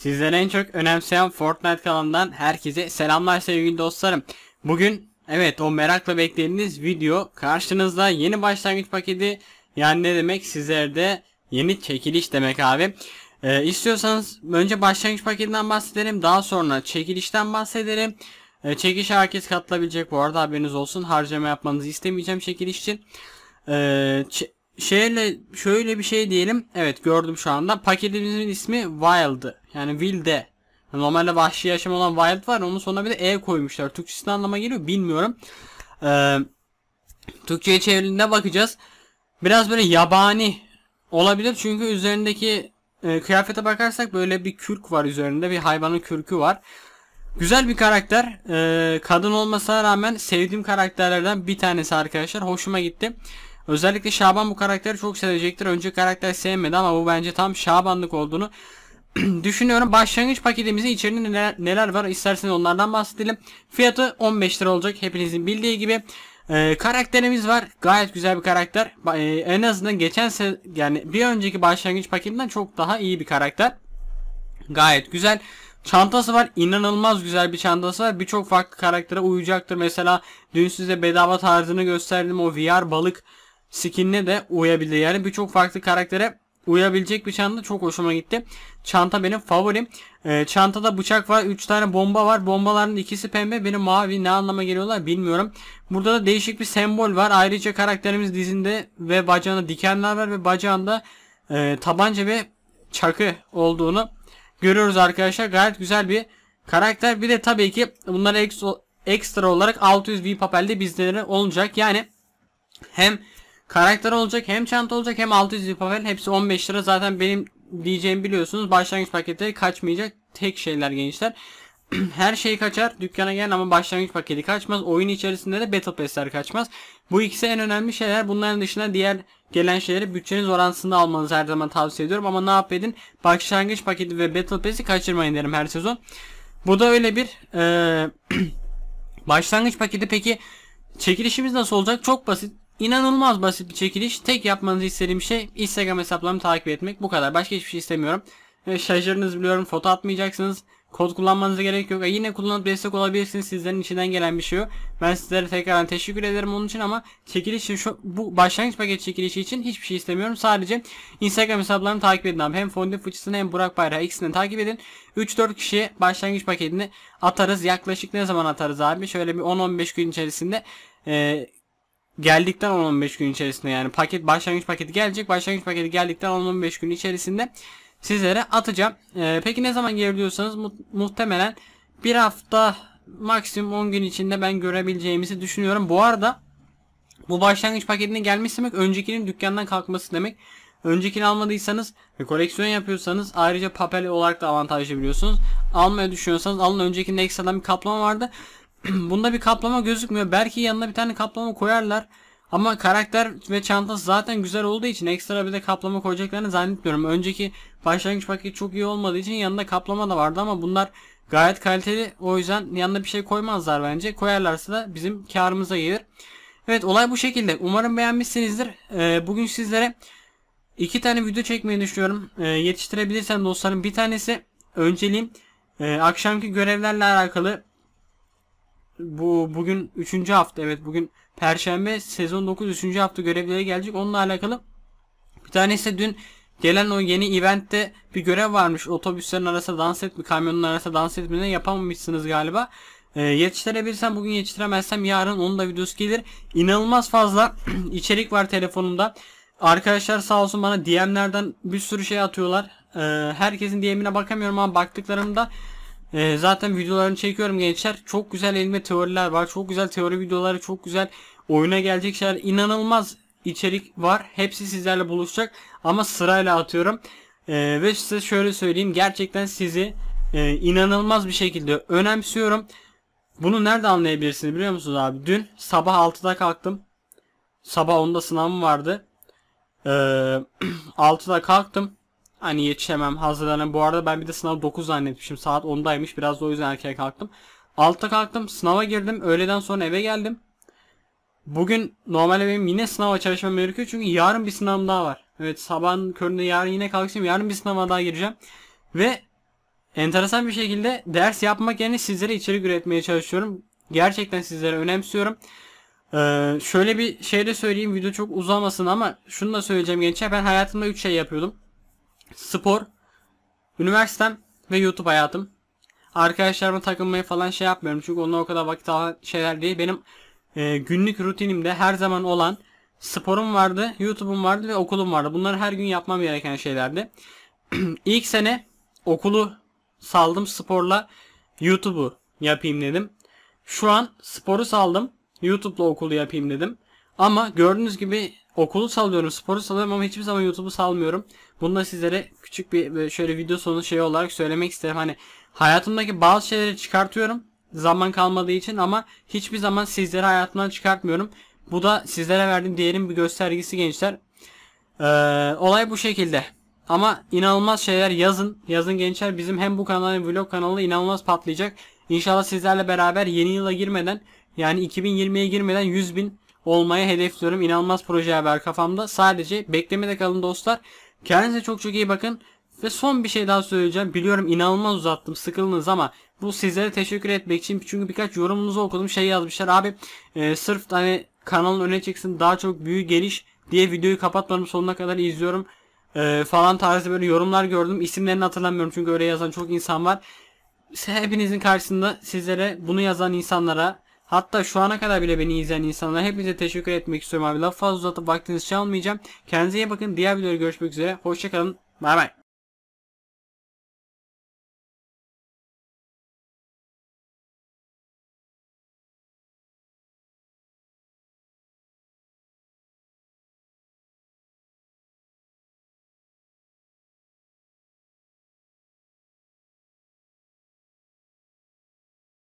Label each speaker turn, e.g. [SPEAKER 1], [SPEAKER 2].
[SPEAKER 1] Sizlere en çok önemseyen Fortnite kanalından herkese selamlar sevgili dostlarım. Bugün evet o merakla beklediğiniz video karşınızda yeni başlangıç paketi yani ne demek sizlerde yeni çekiliş demek abi. Ee, istiyorsanız önce başlangıç paketinden bahsedelim daha sonra çekilişten bahsedelim. Ee, çekişe herkes katılabilecek bu arada haberiniz olsun harcama yapmanızı istemeyeceğim çekiliş için. Ee, Şöyle, şöyle bir şey diyelim. Evet gördüm şu anda. Paketimizin ismi Wild. Yani Wilde. Normalde vahşi yaşam olan Wild var. Onun sonuna bir de E koymuşlar. Türkçesi anlama geliyor bilmiyorum. Ee, Türkçe'ye çevrildiğinde bakacağız. Biraz böyle yabani olabilir. Çünkü üzerindeki e, kıyafete bakarsak böyle bir kürk var üzerinde. Bir hayvanın kürkü var. Güzel bir karakter. Ee, kadın olmasına rağmen sevdiğim karakterlerden bir tanesi arkadaşlar. Hoşuma gitti. Özellikle Şaban bu karakteri çok sevecektir. Önce karakter sevmedi ama bu bence tam Şabanlık olduğunu düşünüyorum. Başlangıç paketimizin içeriğinde neler, neler var isterseniz onlardan bahsedelim. Fiyatı 15 lira olacak hepinizin bildiği gibi. Ee, karakterimiz var. Gayet güzel bir karakter. Ee, en azından geçen se yani bir önceki başlangıç paketinden çok daha iyi bir karakter. Gayet güzel. Çantası var. İnanılmaz güzel bir çantası var. Birçok farklı karaktere uyacaktır. Mesela dün size bedava tarzını gösterdim. O VR balık skinine de uyabilir. Yani birçok farklı karaktere uyabilecek bir çanta çok hoşuma gitti. Çanta benim favorim. E, çantada bıçak var. 3 tane bomba var. Bombaların ikisi pembe. Benim mavi. Ne anlama geliyorlar bilmiyorum. Burada da değişik bir sembol var. Ayrıca karakterimiz dizinde ve bacağında dikenler var ve bacağında e, tabanca ve çakı olduğunu görüyoruz arkadaşlar. Gayet güzel bir karakter. Bir de tabii ki bunlar ekstra, ekstra olarak 600 V papelde bizlere olacak. Yani hem Karakter olacak hem çanta olacak hem 600 ipavel hepsi 15 lira zaten benim diyeceğim biliyorsunuz başlangıç paketleri kaçmayacak tek şeyler gençler. Her şey kaçar dükkana gel ama başlangıç paketi kaçmaz oyun içerisinde de battle pass'ler kaçmaz. Bu ikisi en önemli şeyler bunların dışında diğer gelen şeyleri bütçeniz orantısında almanızı her zaman tavsiye ediyorum ama ne yap başlangıç paketi ve battle pass'i kaçırmayın derim her sezon. Bu da öyle bir e, başlangıç paketi peki çekilişimiz nasıl olacak çok basit İnanılmaz basit bir çekiliş. Tek yapmanızı istediğim şey Instagram hesaplarımı takip etmek. Bu kadar. Başka hiçbir şey istemiyorum. E, şarjlarınızı biliyorum. Foto atmayacaksınız. Kod kullanmanıza gerek yok. E, yine kullanıp destek olabilirsiniz. Sizlerin içinden gelen bir şey o. Ben sizlere tekrar teşekkür ederim onun için ama çekiliş için şu bu başlangıç paket çekilişi için hiçbir şey istemiyorum. Sadece Instagram hesaplarımı takip edin abi. Hem Fondi Fıçısını hem Burak Bayrağı ikisini takip edin. 3-4 kişiye başlangıç paketini atarız. Yaklaşık ne zaman atarız abi? Şöyle bir 10-15 gün içerisinde eee geldikten 10-15 gün içerisinde yani paket başlangıç paketi gelecek. Başlangıç paketi geldikten 10-15 gün içerisinde sizlere atacağım. Ee, peki ne zaman gelir mu muhtemelen bir hafta maksimum 10 gün içinde ben görebileceğimizi düşünüyorum. Bu arada bu başlangıç paketine gelmesi demek öncekinin dükkandan kalkması demek. Öncekini almadıysanız ve koleksiyon yapıyorsanız ayrıca papel olarak da avantajlı biliyorsunuz. Almaya düşünüyorsanız alın öncekinde ekstradan bir kaplama vardı. Bunda bir kaplama gözükmüyor. Belki yanına bir tane kaplama koyarlar. Ama karakter ve çantası zaten güzel olduğu için ekstra bir de kaplama koyacaklarını zannetmiyorum. Önceki başlangıç paketi çok iyi olmadığı için yanında kaplama da vardı ama bunlar gayet kaliteli. O yüzden yanında bir şey koymazlar bence. Koyarlarsa da bizim karımıza gelir. Evet olay bu şekilde. Umarım beğenmişsinizdir. Ee, bugün sizlere iki tane video çekmeyi düşünüyorum. Ee, yetiştirebilirsem dostlarım bir tanesi önceliğim e, akşamki görevlerle alakalı bu bugün 3. hafta evet bugün Perşembe sezon 9 3. hafta görevlere gelecek. Onunla alakalı bir tanesi dün gelen o yeni eventte bir görev varmış. Otobüslerin arasında dans etme, kamyonun arasında dans etmeden yapamamışsınız galiba. E, ee, yetiştirebilirsem bugün yetiştiremezsem yarın onun da videosu gelir. inanılmaz fazla içerik var telefonumda. Arkadaşlar sağ olsun bana DM'lerden bir sürü şey atıyorlar. E, herkesin DM'ine bakamıyorum ama baktıklarımda e, zaten videolarını çekiyorum gençler. Çok güzel elime teoriler var. Çok güzel teori videoları, çok güzel oyuna gelecek şeyler. inanılmaz içerik var. Hepsi sizlerle buluşacak ama sırayla atıyorum. E, ve size şöyle söyleyeyim. Gerçekten sizi e, inanılmaz bir şekilde önemsiyorum. Bunu nerede anlayabilirsiniz biliyor musunuz abi? Dün sabah 6'da kalktım. Sabah 10'da sınavım vardı. Ee, 6'da kalktım hani yetişemem hazırlanın. Bu arada ben bir de sınav 9 zannetmişim. Saat 10'daymış. Biraz da o yüzden erken kalktım. Altta kalktım. Sınava girdim. Öğleden sonra eve geldim. Bugün normalde benim yine sınava çalışmam gerekiyor. Çünkü yarın bir sınavım daha var. Evet sabahın köründe yarın yine kalkacağım. Yarın bir sınava daha gireceğim. Ve enteresan bir şekilde ders yapmak yerine sizlere içerik üretmeye çalışıyorum. Gerçekten sizlere önemsiyorum. Ee, şöyle bir şey de söyleyeyim video çok uzamasın ama şunu da söyleyeceğim gençler ben hayatımda 3 şey yapıyordum spor, üniversitem ve YouTube hayatım. Arkadaşlarıma takılmayı falan şey yapmıyorum çünkü onunla o kadar vakit alan şeyler değil. Benim e, günlük rutinimde her zaman olan sporum vardı, YouTube'um vardı ve okulum vardı. Bunları her gün yapmam gereken şeylerdi. İlk sene okulu saldım sporla YouTube'u yapayım dedim. Şu an sporu saldım YouTube'la okulu yapayım dedim. Ama gördüğünüz gibi okulu salıyorum, sporu salıyorum ama hiçbir zaman YouTube'u salmıyorum. Bunu da sizlere küçük bir e, şöyle video sonu şey olarak söylemek isterim. Hani hayatımdaki bazı şeyleri çıkartıyorum zaman kalmadığı için ama hiçbir zaman sizleri hayatımdan çıkartmıyorum. Bu da sizlere verdiğim değerin bir göstergesi gençler. Ee, olay bu şekilde. Ama inanılmaz şeyler yazın. Yazın gençler bizim hem bu kanal hem vlog kanalı inanılmaz patlayacak. İnşallah sizlerle beraber yeni yıla girmeden yani 2020'ye girmeden 100 bin olmaya hedefliyorum. İnanılmaz proje haber kafamda. Sadece beklemede kalın dostlar. Kendinize çok çok iyi bakın. Ve son bir şey daha söyleyeceğim. Biliyorum inanılmaz uzattım sıkıldınız ama bu sizlere teşekkür etmek için çünkü birkaç yorumunuzu okudum. Şey yazmışlar abi e, sırf hani kanalın öne çeksin daha çok büyü geliş diye videoyu kapatmadım sonuna kadar izliyorum e, falan tarzı böyle yorumlar gördüm. İsimlerini hatırlamıyorum çünkü öyle yazan çok insan var. Hepinizin karşısında sizlere bunu yazan insanlara Hatta şu ana kadar bile beni izleyen insanlara hepinize teşekkür etmek istiyorum abi. Laf fazla uzatıp vaktinizi çalmayacağım. Kendinize iyi bakın. Diğer videoda görüşmek üzere. Hoşçakalın. Bay bay.